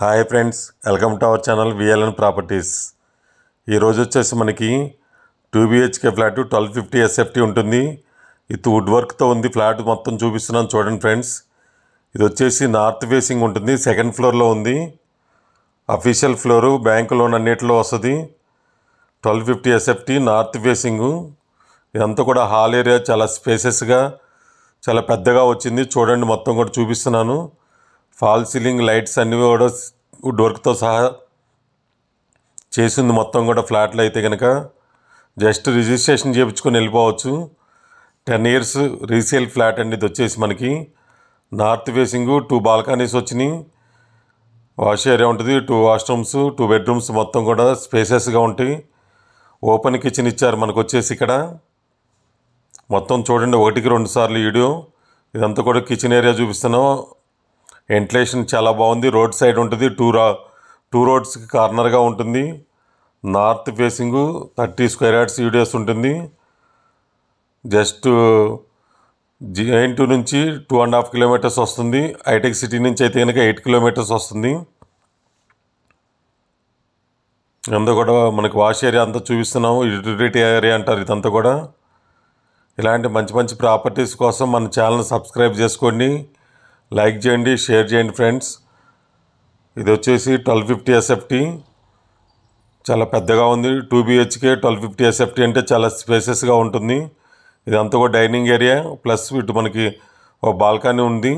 hi friends welcome to our channel VLN properties ఈరోజు వచ్చేసి మనకి two BHK flat twelve fifty SFT ఉంటుంది ఇది వుడ్ వర్క్తో ఉంది ఫ్లాట్ మొత్తం చూపిస్తున్నాను చూడండి ఫ్రెండ్స్ ఇది వచ్చేసి నార్త్ ఫేసింగ్ ఉంటుంది సెకండ్ ఫ్లోర్లో ఉంది అఫీషియల్ ఫ్లోరు బ్యాంక్ లోన్ అన్నిటిలో వస్తుంది twelve fifty SFT north facing ఇదంతా కూడా హాల్ ఏరియా చాలా స్పేసెస్గా చాలా పెద్దగా వచ్చింది చూడండి మొత్తం కూడా చూపిస్తున్నాను ఫాల్ సీలింగ్ లైట్స్ అన్నీ కూడా వుడ్ వర్క్తో సహా చేసింది మొత్తం కూడా ఫ్లాట్లు అయితే కనుక జస్ట్ రిజిస్ట్రేషన్ చేయించుకొని వెళ్ళిపోవచ్చు టెన్ ఇయర్స్ రీసేల్ ఫ్లాట్ అండి ఇది వచ్చేసి మనకి నార్త్ ఫేసింగ్ టూ బాల్కనీస్ వచ్చినాయి వాష్ ఏరియా ఉంటుంది టూ వాష్రూమ్స్ టూ బెడ్రూమ్స్ మొత్తం కూడా స్పేసెస్గా ఉంటాయి ఓపెన్ కిచెన్ ఇచ్చారు మనకు వచ్చేసి ఇక్కడ మొత్తం చూడండి ఒకటికి రెండు సార్లు వీడియో ఇదంతా కూడా కిచెన్ ఏరియా చూపిస్తున్నాం వెంటిలేషన్ చాలా బాగుంది రోడ్ సైడ్ ఉంటుంది టూ రా టూ రోడ్స్కి కార్నర్గా ఉంటుంది north facing thirty square yards UDS ఉంటుంది జస్ట్ జైన్ టూ నుంచి టూ అండ్ హాఫ్ కిలోమీటర్స్ వస్తుంది హైటెక్ సిటీ నుంచి అయితే కనుక ఎయిట్ కిలోమీటర్స్ వస్తుంది అంతా కూడా మనకు వాష్ ఏరియా అంతా చూపిస్తున్నాము యూటిలిటీ ఏరియా అంటారు ఇదంతా కూడా ఇలాంటి మంచి మంచి ప్రాపర్టీస్ కోసం మన ఛానల్ సబ్స్క్రైబ్ చేసుకోండి లైక్ చేయండి షేర్ చేయండి ఫ్రెండ్స్ ఇది వచ్చేసి ట్వెల్వ్ ఫిఫ్టీ ఎస్ఎఫ్టీ చాలా పెద్దగా ఉంది two BHK twelve fifty SFT అంటే చాలా స్పేసెస్గా ఉంటుంది ఇదంతా కూడా డైనింగ్ ఏరియా ప్లస్ ఇటు మనకి ఒక బాల్కనీ ఉంది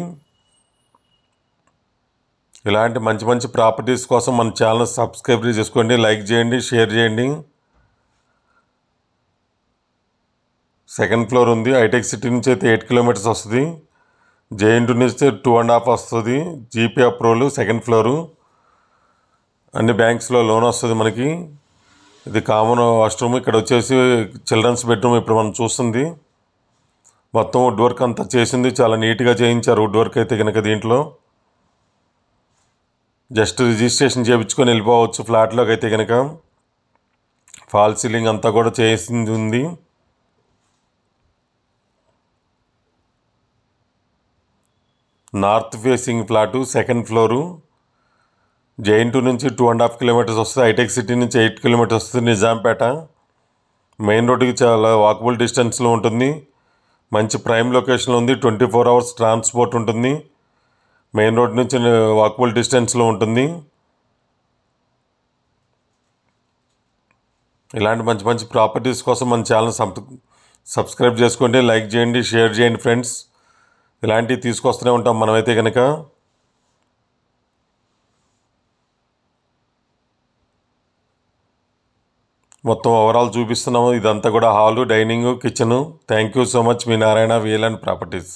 ఇలాంటి మంచి మంచి ప్రాపర్టీస్ కోసం మన ఛానల్ సబ్స్క్రైబ్ చేసుకోండి లైక్ చేయండి షేర్ చేయండి సెకండ్ ఫ్లోర్ ఉంది హైటెక్ సిటీ నుంచి అయితే ఎయిట్ కిలోమీటర్స్ వస్తుంది జెయింట్ నుంచి టూ అండ్ హాఫ్ వస్తుంది జీపీ అప్రూవల్ సెకండ్ ఫ్లోరు అన్ని బ్యాంక్స్లో లోన్ వస్తుంది మనకి ఇది కామన్ వాష్రూమ్ ఇక్కడ వచ్చేసి చిల్డ్రన్స్ బెడ్రూమ్ ఇప్పుడు మనం చూస్తుంది మొత్తం వుడ్ వర్క్ అంతా చేసింది చాలా నీట్గా చేయించారు వుడ్ వర్క్ అయితే కనుక దీంట్లో జస్ట్ రిజిస్ట్రేషన్ చేయించుకొని వెళ్ళిపోవచ్చు ఫ్లాట్లోకి అయితే కనుక ఫాల్ సీలింగ్ అంతా కూడా చేసింది ఉంది north facing flat second floor two నుంచి టూ అండ్ హాఫ్ కిలోమీటర్స్ వస్తుంది హైటెక్ సిటీ నుంచి ఎయిట్ కిలోమీటర్స్ వస్తుంది నిజాంపేట మెయిన్ రోడ్డుకి చాలా వాకబుల్ డిస్టెన్స్లో ఉంటుంది మంచి ప్రైమ్ లొకేషన్లో ఉంది ట్వంటీ ఫోర్ అవర్స్ ట్రాన్స్పోర్ట్ ఉంటుంది మెయిన్ రోడ్ నుంచి వాకబుల్ డిస్టెన్స్లో ఉంటుంది ఇలాంటి మంచి మంచి ప్రాపర్టీస్ కోసం మన ఛానల్ సబ్స్క్రైబ్ చేసుకోండి లైక్ చేయండి షేర్ చేయండి ఫ్రెండ్స్ ఇలాంటివి తీసుకొస్తూనే ఉంటాం మనమైతే కనుక మొత్తం ఓవరాల్ చూపిస్తున్నాము ఇదంతా కూడా hall dining kitchen thank you so much మీ నారాయణ వీల్ అండ్ ప్రాపర్టీస్